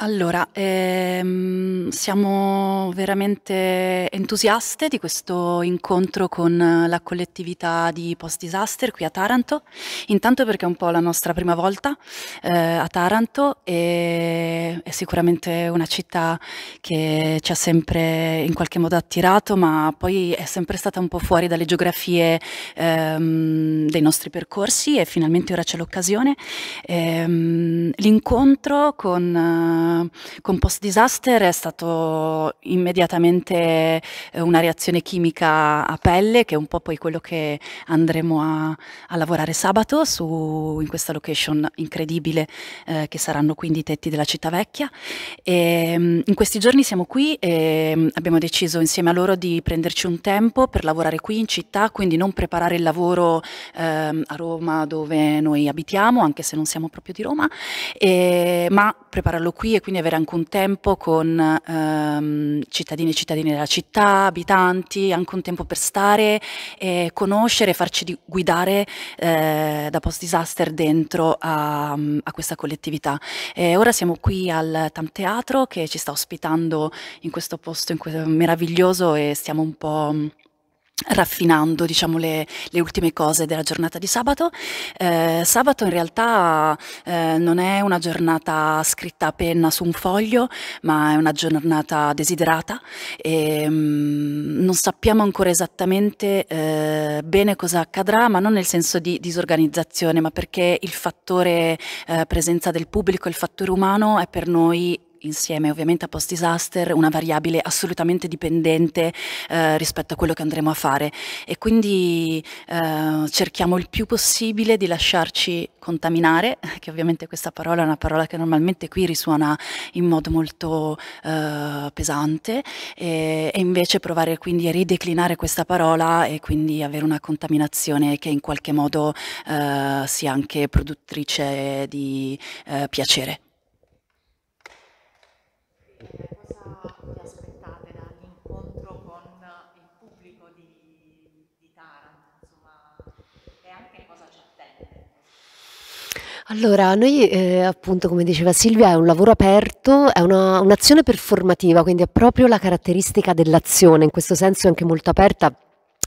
Allora, ehm, siamo veramente entusiaste di questo incontro con la collettività di Post Disaster qui a Taranto, intanto perché è un po' la nostra prima volta eh, a Taranto e è sicuramente una città che ci ha sempre in qualche modo attirato, ma poi è sempre stata un po' fuori dalle geografie ehm, Ehm, dei nostri percorsi e finalmente ora c'è l'occasione. Ehm, l'incontro con, eh, con Post Disaster è stato immediatamente eh, una reazione chimica a pelle, che è un po' poi quello che andremo a, a lavorare sabato su, in questa location incredibile eh, che saranno quindi i tetti della città vecchia. E, ehm, in questi giorni siamo qui e abbiamo deciso insieme a loro di prenderci un tempo per lavorare qui in città, quindi non preparare il lavoro ehm, a Roma dove noi abitiamo, anche se non siamo proprio di Roma, e, ma prepararlo qui e quindi avere anche un tempo con ehm, cittadini e cittadine della città, abitanti, anche un tempo per stare e conoscere, farci guidare eh, da post disaster dentro a, a questa collettività. E ora siamo qui al TAM Teatro che ci sta ospitando in questo posto in questo meraviglioso e stiamo un po' raffinando diciamo, le, le, ultime cose della giornata di sabato. Eh, sabato in realtà eh, non è una giornata scritta a penna su un foglio, ma è una giornata desiderata e ehm, mh, non sappiamo ancora esattamente eh, bene cosa accadrà, ma non nel senso di disorganizzazione, ma perché il fattore eh, presenza del pubblico, il fattore umano è per noi insieme ovviamente a post disaster una variabile assolutamente dipendente eh, rispetto a quello che andremo a fare e quindi eh, cerchiamo il più possibile di lasciarci contaminare, che ovviamente questa parola è una parola che normalmente qui risuona in modo molto eh, pesante e, e, invece provare quindi a rideclinare questa parola e quindi avere una contaminazione che in qualche modo eh, sia anche produttrice di eh, piacere. di, di Taranto, insomma, e anche cosa ci attende. Allora, noi eh, appunto, come diceva Silvia, è un lavoro aperto, è una, un'azione performativa, quindi è proprio la caratteristica dell'azione, in questo senso è anche molto aperta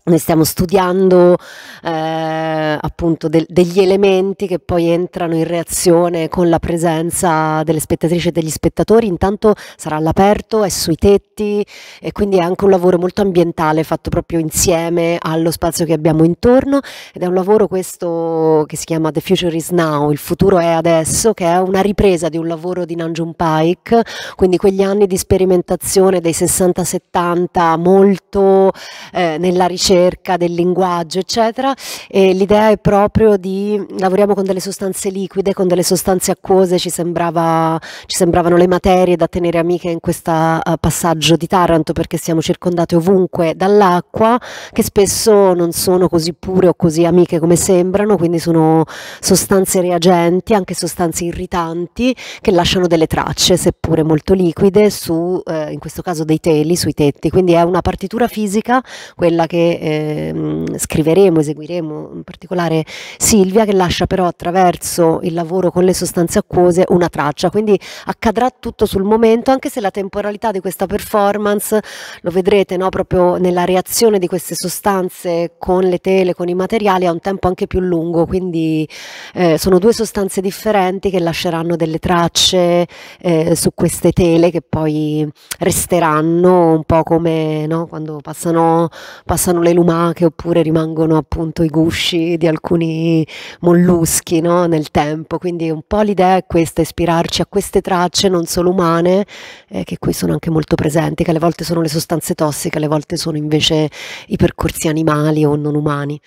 noi stiamo studiando eh, appunto de degli elementi che poi entrano in reazione con la presenza delle spettatrici e degli spettatori, intanto sarà all'aperto, è sui tetti e quindi è anche un lavoro molto ambientale fatto proprio insieme allo spazio che abbiamo intorno ed è un lavoro questo che si chiama The Future is Now, il futuro è adesso, che è una ripresa di un lavoro di Nanjun Pike, quindi quegli anni di sperimentazione dei 60-70 molto eh, nella ricerca ricerca del linguaggio, eccetera. e l'idea è proprio di lavoriamo con delle sostanze liquide, con delle sostanze acquose, ci, sembrava, ci sembravano le materie da tenere amiche in questo uh, eh, passaggio di Taranto perché siamo circondate ovunque dall'acqua che spesso non sono così pure o così amiche come sembrano, quindi sono sostanze reagenti, anche sostanze irritanti che lasciano delle tracce, seppure molto liquide, su, eh, in questo caso dei teli, sui tetti. Quindi è una partitura fisica, quella che eh, Ehm, scriveremo, eseguiremo, in particolare Silvia, che lascia però attraverso il lavoro con le sostanze acquose una traccia, quindi accadrà tutto sul momento, anche se la temporalità di questa performance lo vedrete no? proprio nella reazione di queste sostanze con le tele, con i materiali, ha un tempo anche più lungo, quindi eh, sono due sostanze differenti che lasceranno delle tracce eh, su queste tele che poi resteranno un po' come no? quando passano, passano le le lumache oppure rimangono appunto i gusci di alcuni molluschi no? nel tempo. Quindi un po' l'idea è questa, ispirarci a queste tracce non solo umane, eh, che qui sono anche molto presenti, che alle volte sono le sostanze tossiche, alle volte sono invece i percorsi animali o non umani.